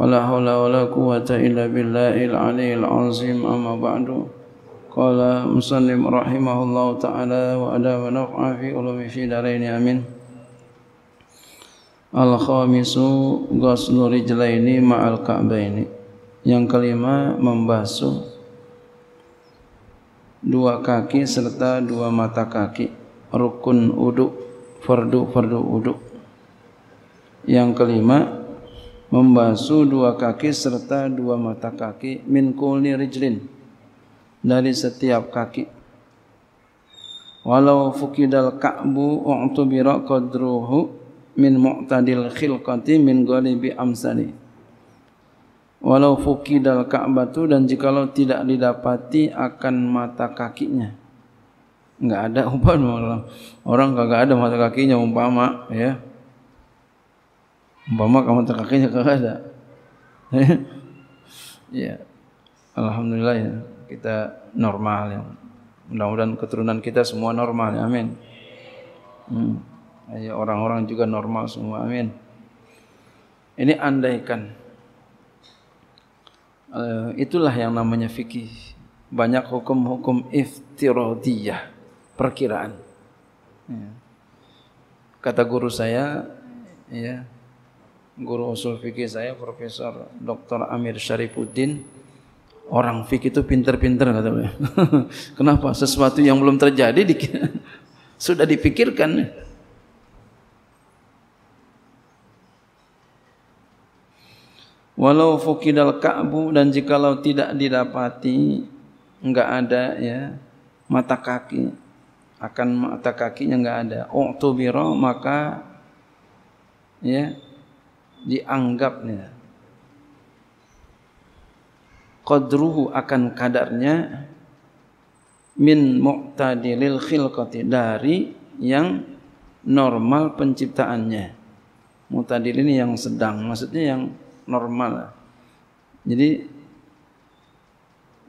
ولا حول ولا قوة إلا بالله العلي العظيم أما بعد قال مسلم رحمه الله تعالى وأدى ونفع في علوم في دارين آمين الخامس غسل رجلين مع الكعبين yang kelima membasuh dua kaki serta dua mata kaki rukun uduk fardu fardu uduk yang kelima membasuh dua kaki serta dua mata kaki min kulli rijlin dari setiap kaki walau fukidal ka'bu u'tubira qadruhu min mu'tadil khilqati min ghalibi amsani walau fukidal ka'batu dan jikalau tidak didapati akan mata kakinya enggak ada umpama orang orang kagak ada mata kakinya umpama ya umpama kamu terkakinya kagak ada ya alhamdulillah ya kita normal ya mudah-mudahan keturunan kita semua normal ya amin hmm. ya orang-orang juga normal semua amin ini andaikan uh, itulah yang namanya fikih banyak hukum-hukum iftirodiyah perkiraan ya. kata guru saya ya guru usul fikih saya Profesor Dr. Amir Syarifuddin orang fikih itu pinter-pinter katanya. Kenapa? Sesuatu yang belum terjadi di, sudah dipikirkan. Walau fukidal ka'bu dan jikalau tidak didapati enggak ada ya mata kaki akan mata kakinya enggak ada. U'tubira maka ya dianggapnya qadruhu akan kadarnya min mu'tadilil khilqati dari yang normal penciptaannya mu'tadil ini yang sedang maksudnya yang normal jadi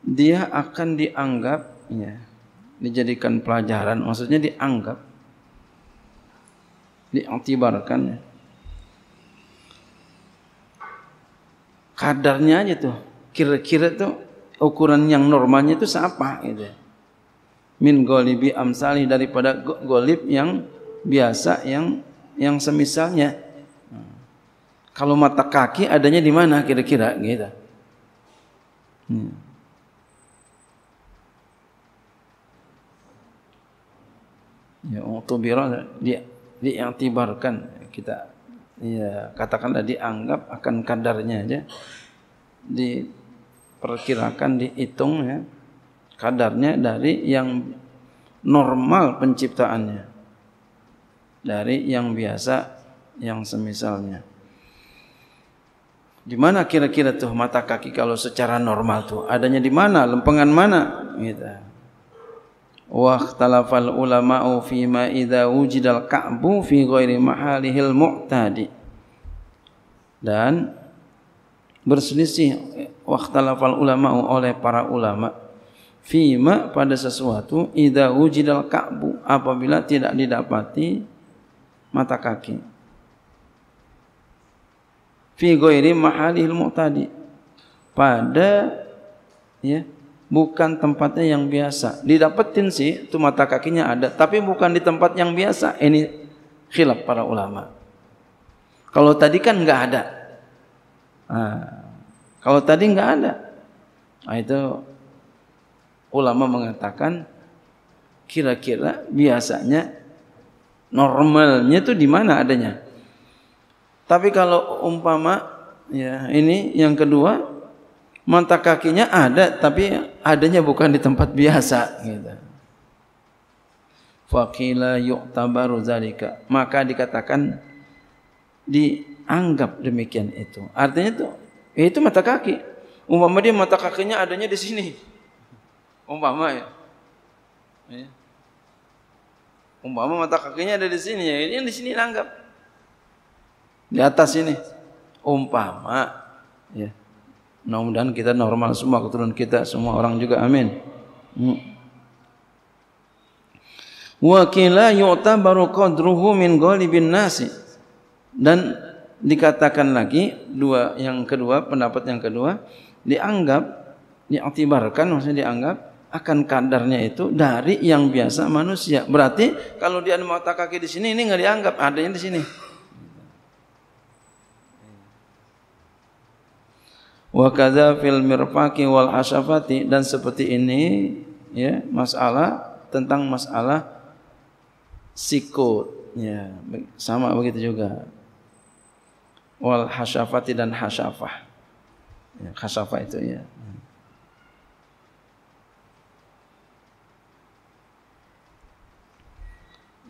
dia akan dianggap ya, dijadikan pelajaran maksudnya dianggap diaktibarkan. ya, kadarnya aja tuh kira-kira tuh ukuran yang normalnya itu siapa gitu min golibi amsali daripada golib yang biasa yang yang semisalnya kalau mata kaki adanya di mana kira-kira gitu hmm. ya untuk biro dia diantibarkan kita Iya, katakanlah dianggap akan kadarnya aja diperkirakan dihitung ya kadarnya dari yang normal penciptaannya dari yang biasa yang semisalnya di mana kira-kira tuh mata kaki kalau secara normal tuh adanya di mana lempengan mana gitu wa ikhtalafal ulama'u fi ma idza wujidal ka'bu fi ghairi mahalihil mu'tadi dan berselisih wa ikhtalafal ulama'u oleh para ulama fi ma pada sesuatu idza wujidal ka'bu apabila tidak didapati mata kaki fi ghairi mahalihil mu'tadi pada ya bukan tempatnya yang biasa. Didapetin sih, itu mata kakinya ada, tapi bukan di tempat yang biasa. Ini khilaf para ulama. Kalau tadi kan nggak ada. Nah, kalau tadi nggak ada, nah, itu ulama mengatakan kira-kira biasanya normalnya itu di mana adanya. Tapi kalau umpama ya ini yang kedua Mata kakinya ada tapi adanya bukan di tempat biasa gitu. Fakila yu'tabaru zalika. Maka dikatakan dianggap demikian itu. Artinya itu ya itu mata kaki. Umpama dia mata kakinya adanya di sini. Umpama ya. ya. Umpama mata kakinya ada di sini ya. Ini di sini dianggap. Di atas ini. Umpama ya Mudah-mudahan kita normal semua keturunan kita semua orang juga. Amin. Hmm. Wa kila yu'tabaru qadruhu min ghalibin nasi. Dan dikatakan lagi dua yang kedua pendapat yang kedua dianggap diaktibarkan maksudnya dianggap akan kadarnya itu dari yang biasa manusia. Berarti kalau dia mau kaki di sini ini enggak dianggap adanya di sini. wa kadza fil mirfaqi wal asafati dan seperti ini ya masalah tentang masalah sikut ya sama begitu juga wal hasyafati dan hasyafah ya hasyafah itu ya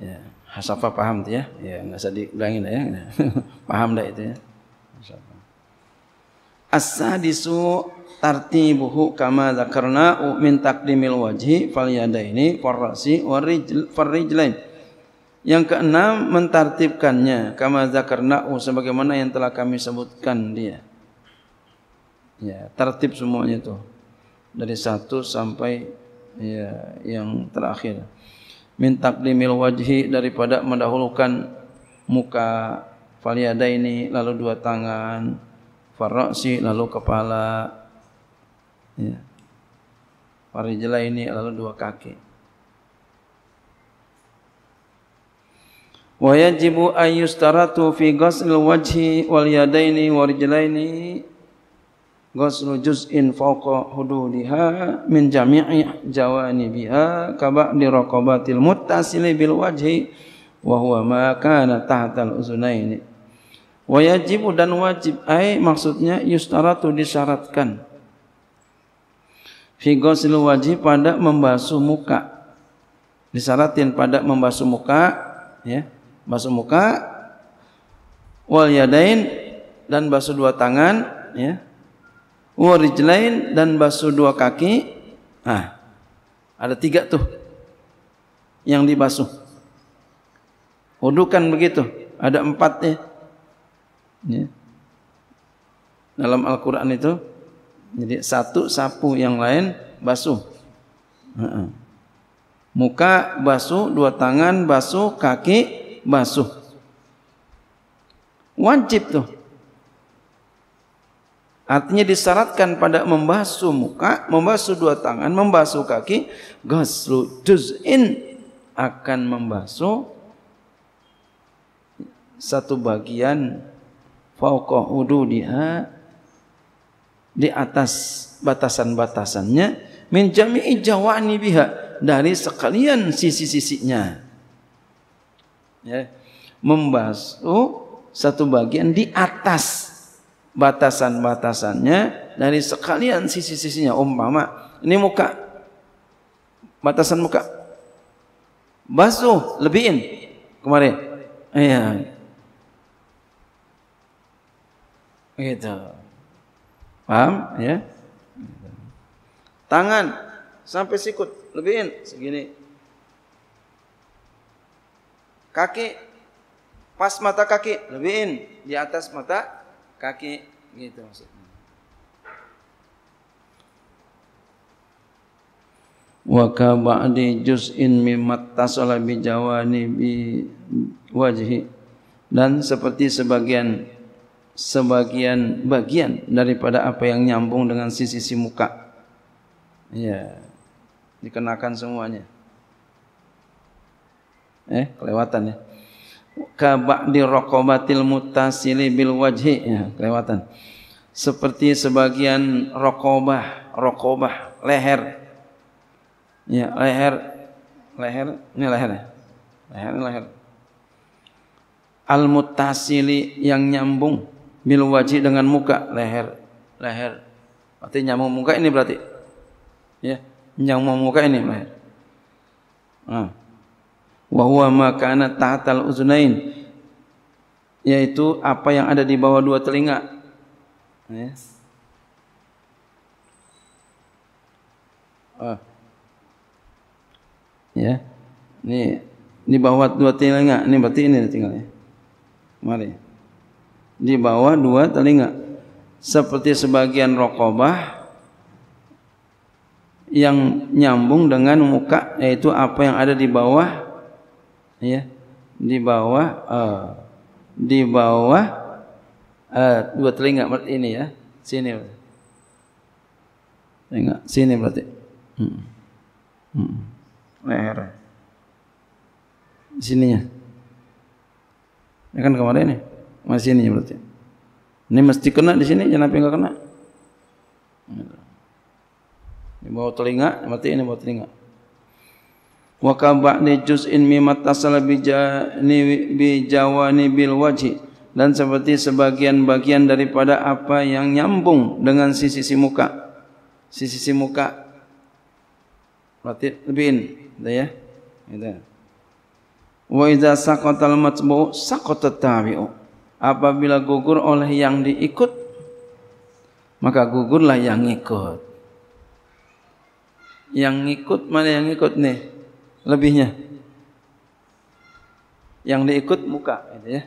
ya hasyafah paham tuh ya ya enggak usah diulangin lah, ya paham dah itu ya As-sadisu tartibuhu kama zakarna min taqdimil wajhi fal yadaini farasi warijlain. Yang keenam mentartibkannya kama zakarna sebagaimana yang telah kami sebutkan dia. Ya, tertib semuanya itu dari satu sampai ya, yang terakhir. Min taqdimil wajhi daripada mendahulukan muka fal yadaini lalu dua tangan farasi lalu kepala ya farijla ini lalu dua kaki wa yajibu an yustaratu fi ghasl wajhi wal yadaini wa rijlaini ghaslu juz'in fawqa hududiha min jami'i jawanibiha ka ba'di raqabatil muttasili bil wajhi wa huwa ma kana tahtal uzunaini Wajib dan wajib ai maksudnya yustaratu disyaratkan. Fi ghusl wajib pada membasuh muka. Disyaratkan pada membasuh muka ya, basuh muka wal yadain dan basuh dua tangan ya. Warijlain dan basuh dua kaki. Ah. Ada tiga tuh yang dibasuh. Wudu begitu. Ada empat ya Ya. Dalam Al-Quran itu, jadi satu sapu yang lain basuh. Muka basuh, dua tangan basuh, kaki basuh. Wajib tuh. Artinya disyaratkan pada membasuh muka, membasuh dua tangan, membasuh kaki, ghaslu juz'in akan membasuh satu bagian fauqa hududiha di atas batasan-batasannya min jami'i jawani biha dari sekalian sisi-sisinya ya membasuh satu bagian di atas batasan-batasannya dari sekalian sisi-sisinya umpama ini muka batasan muka basuh lebihin kemarin iya Gitu. Paham ya? Tangan sampai sikut, lebihin segini. Kaki pas mata kaki, lebihin di atas mata kaki gitu maksudnya. wa ka ba'di juz'in mimmat tasala bi wajhi dan seperti sebagian sebagian bagian daripada apa yang nyambung dengan sisi-sisi muka. Ya. Dikenakan semuanya. Eh, kelewatan ya. Kabak di rokobatil mutasili bil wajhi. Ya, kelewatan. Seperti sebagian rokobah, rokobah, leher. Ya, leher. Leher, ini leher ya. Leher, leher. Al-mutasili yang nyambung mil waji dengan muka leher leher berarti nyamuk muka ini berarti ya nyamuk muka ini leher nah ha. wa huwa ma kana tahtal uznain yaitu apa yang ada di bawah dua telinga Yes. ah. ya ini ha. ya. di bawah dua telinga ini berarti ini tinggal ya mari di bawah dua telinga seperti sebagian rokobah yang nyambung dengan muka yaitu apa yang ada di bawah ya di bawah uh, di bawah uh, dua telinga ini ya sini telinga sini berarti hmm. Hmm. leher sininya ini kan kemarin ya masih ini berarti. Ini mesti kena di sini, jangan pinggah kena. Ini bawa telinga, mati. ini bawa telinga. Wa ka ba'di juz'in mimma tasala bi jani jawani bil waji dan seperti sebagian bagian daripada apa yang nyambung dengan sisi-sisi muka. Sisi-sisi muka. Berarti lebih in, dah ya. Gitu. Wa idza saqata al matbu saqata tabi'u. apabila gugur oleh yang diikut maka gugurlah yang ikut yang ikut mana yang ikut nih lebihnya yang diikut muka gitu ya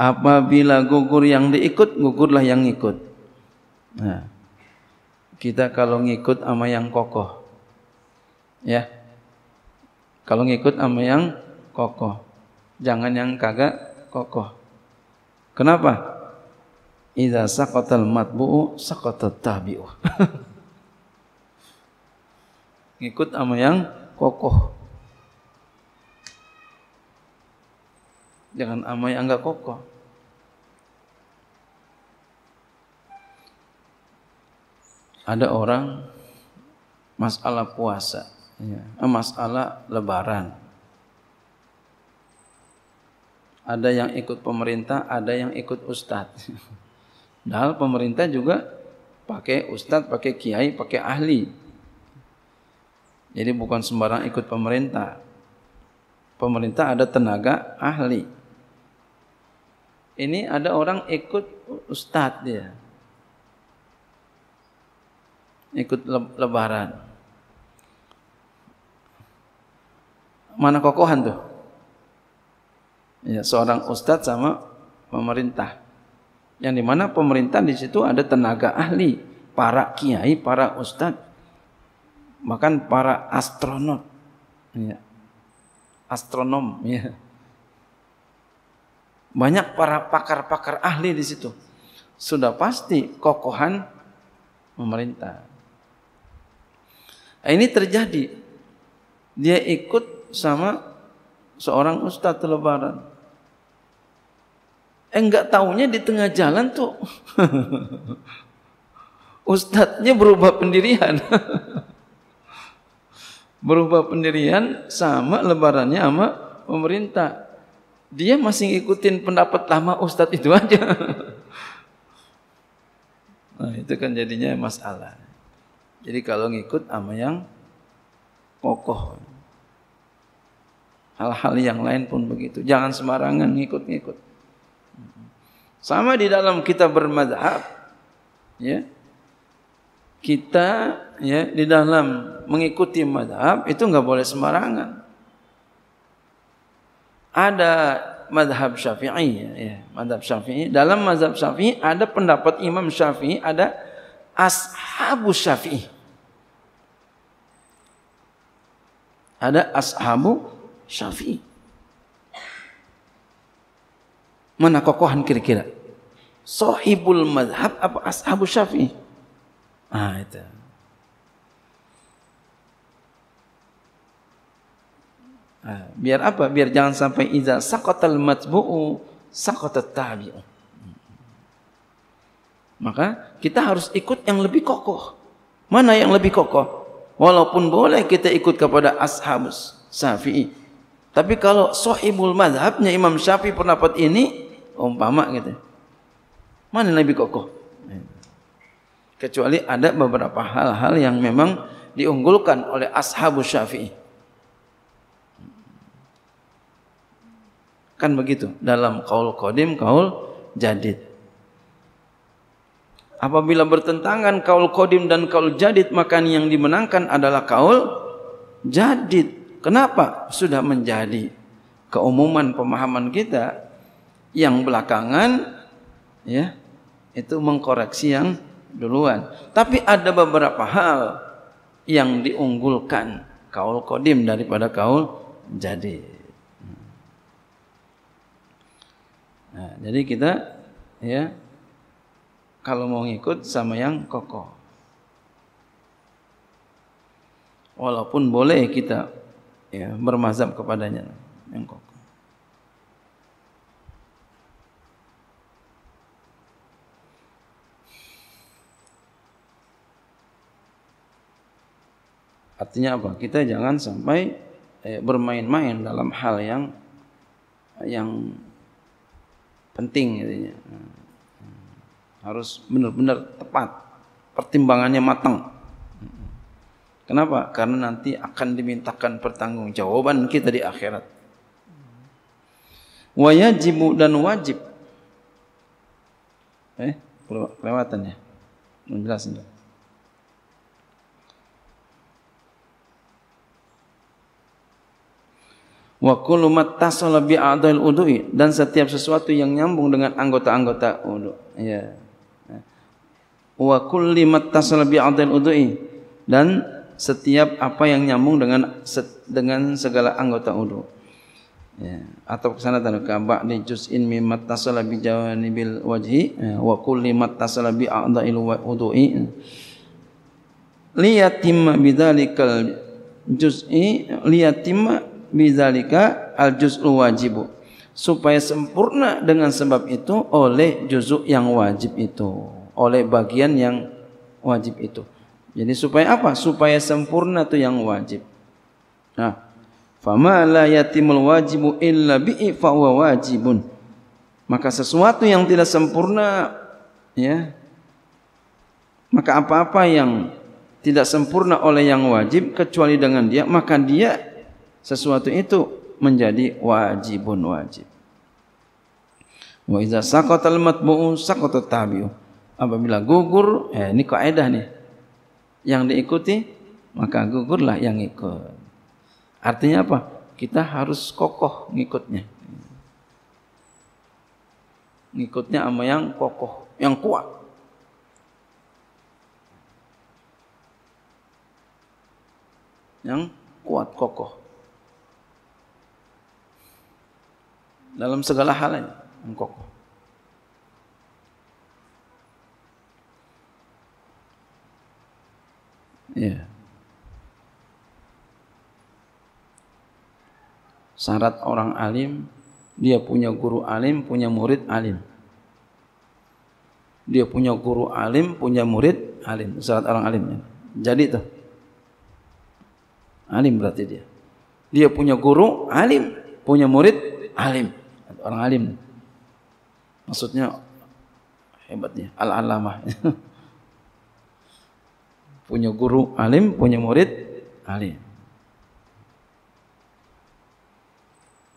apabila gugur yang diikut gugurlah yang ikut nah kita kalau ngikut sama yang kokoh ya kalau ngikut sama yang kokoh jangan yang kagak kokoh. Kenapa? Idza saqatal matbu'u saqatat tabi'u. Ngikut sama yang kokoh. Jangan sama yang enggak kokoh. Ada orang masalah puasa, ya. masalah lebaran. Ada yang ikut pemerintah, ada yang ikut ustadz. Padahal pemerintah juga pakai ustadz, pakai kiai, pakai ahli. Jadi bukan sembarang ikut pemerintah. Pemerintah ada tenaga ahli. Ini ada orang ikut ustadz dia. Ikut lebaran. Mana kokohan tuh? ya, seorang ustadz sama pemerintah. Yang dimana pemerintah di situ ada tenaga ahli, para kiai, para ustadz, bahkan para astronot, ya. astronom, ya. banyak para pakar-pakar ahli di situ. Sudah pasti kokohan pemerintah. Nah, ini terjadi. Dia ikut sama seorang ustadz lebaran enggak eh, taunya di tengah jalan tuh ustadznya berubah pendirian. berubah pendirian sama lebarannya sama pemerintah. Dia masih ngikutin pendapat lama ustadz itu aja. nah, itu kan jadinya masalah. Jadi kalau ngikut sama yang kokoh. Hal-hal yang lain pun begitu. Jangan sembarangan ngikut-ngikut. Sama di dalam kita bermadhab, ya, kita ya di dalam mengikuti madhab itu nggak boleh sembarangan. Ada madhab syafi'i ya, ya madhab syafi'i. Dalam madhab syafi'i ada pendapat imam syafi'i, ada ashabu syafi'i. Ada ashabu syafi'i. Mana kokohan kira-kira? Sohibul madhab apa ashabu syafi'i? Ah itu. Ah, biar apa? Biar jangan sampai iza sakotal matbu'u sakotat tabi'u. Maka kita harus ikut yang lebih kokoh. Mana yang lebih kokoh? Walaupun boleh kita ikut kepada ashabus syafi'i. Tapi kalau sohibul madhabnya Imam Syafi'i pendapat ini, umpama gitu. Mana Nabi kokoh? Kecuali ada beberapa hal-hal yang memang diunggulkan oleh ashabul syafi'i. Kan begitu dalam kaul kodim, kaul jadid. Apabila bertentangan kaul kodim dan kaul jadid, maka yang dimenangkan adalah kaul jadid. Kenapa? Sudah menjadi keumuman pemahaman kita yang belakangan ya itu mengkoreksi yang duluan. Tapi ada beberapa hal yang diunggulkan kaul kodim daripada kaul jadi. Nah, jadi kita ya kalau mau ngikut sama yang kokoh. Walaupun boleh kita ya bermazhab kepadanya yang kokoh. Artinya apa? Kita jangan sampai eh, bermain-main dalam hal yang yang penting intinya. Hmm. Harus benar-benar tepat, pertimbangannya matang. Hmm. Kenapa? Karena nanti akan dimintakan pertanggungjawaban kita di akhirat. Wajibu dan wajib. Eh, kelewatan ya. Menjelaskan. wa kullu mattasala bi a'dhal udhu'i dan setiap sesuatu yang nyambung dengan anggota-anggota udhu ya wa kulli mattasala bi a'dhal udhu'i dan setiap apa yang nyambung dengan dengan segala anggota udhu ya atau ke sana tanda ka ba di juz in mim mattasala bi jawanibil wajhi ya. wa kulli mattasala bi a'dhal udhu'i liyatimma bidzalikal juz'i liyatimma bidzalika al juz'u wajibu supaya sempurna dengan sebab itu oleh juzuk yang wajib itu oleh bagian yang wajib itu jadi supaya apa supaya sempurna tuh yang wajib nah fama la yatimul wajibu illa fa wajibun maka sesuatu yang tidak sempurna ya maka apa-apa yang tidak sempurna oleh yang wajib kecuali dengan dia maka dia sesuatu itu menjadi wajibun wajib. Wa iza saqata al-matbu'u saqata tabi'u. Apabila gugur, eh, ini kaidah nih. Yang diikuti maka gugurlah yang ikut. Artinya apa? Kita harus kokoh ngikutnya. Ngikutnya sama yang kokoh, yang kuat. Yang kuat kokoh. dalam segala hal ini kan? mengkokoh. Ya. Syarat orang alim dia punya guru alim, punya murid alim. Dia punya guru alim, punya murid alim. Syarat orang alim. Jadi tuh. Alim berarti dia. Dia punya guru alim, punya murid alim orang alim. Maksudnya hebatnya al-alamah. punya guru alim, punya murid alim.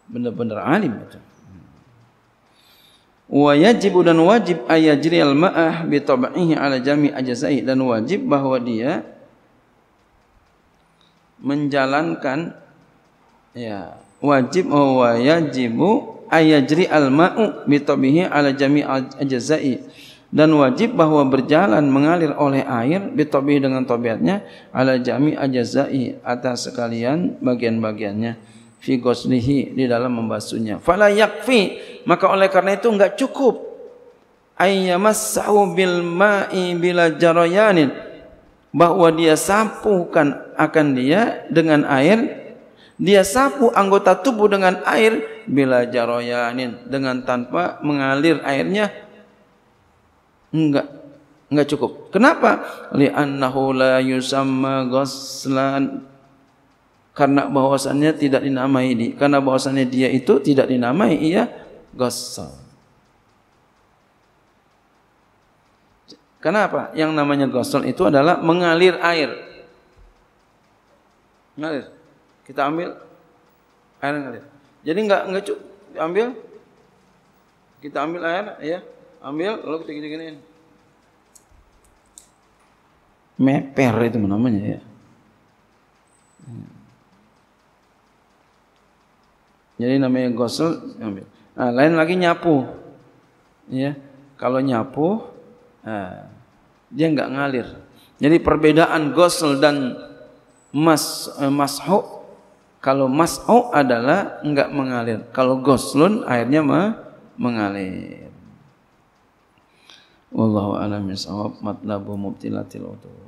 Benar-benar alim itu. Wa yajib dan wajib ayajri al-ma'ah bi tab'ihi ala jami' ajzai dan wajib bahwa dia menjalankan ya wajib wa yajibu ayajri al-ma'u bitabihi ala jami' ajzai dan wajib bahwa berjalan mengalir oleh air bitabihi dengan tabiatnya ala jami' ajzai atas sekalian bagian-bagiannya fi ghuslihi di dalam membasuhnya fala yakfi maka oleh karena itu enggak cukup ayyamassahu bil ma'i bila jarayanin bahwa dia sapukan akan dia dengan air dia sapu anggota tubuh dengan air bila jaroyanin dengan tanpa mengalir airnya enggak enggak cukup. Kenapa? annahu la yusamma ghaslan karena bahwasannya tidak dinamai ini karena bahwasannya dia itu tidak dinamai ia ghassal. Kenapa? Yang namanya gosol itu adalah mengalir air. Mengalir. Kita ambil air ngalir. Jadi nggak nggak cuk ambil kita ambil air ya, ambil lalu kita gini-giniin. Meper itu namanya ya. Jadi namanya gosel ambil. Nah, lain lagi nyapu. Ya. Kalau nyapu nah, dia nggak ngalir. Jadi perbedaan gosel dan mas eh, kalau mas'u adalah enggak mengalir. Kalau goslun airnya mengalir. Wallahu a'lam bishawab matlabu mubtilatil utuh.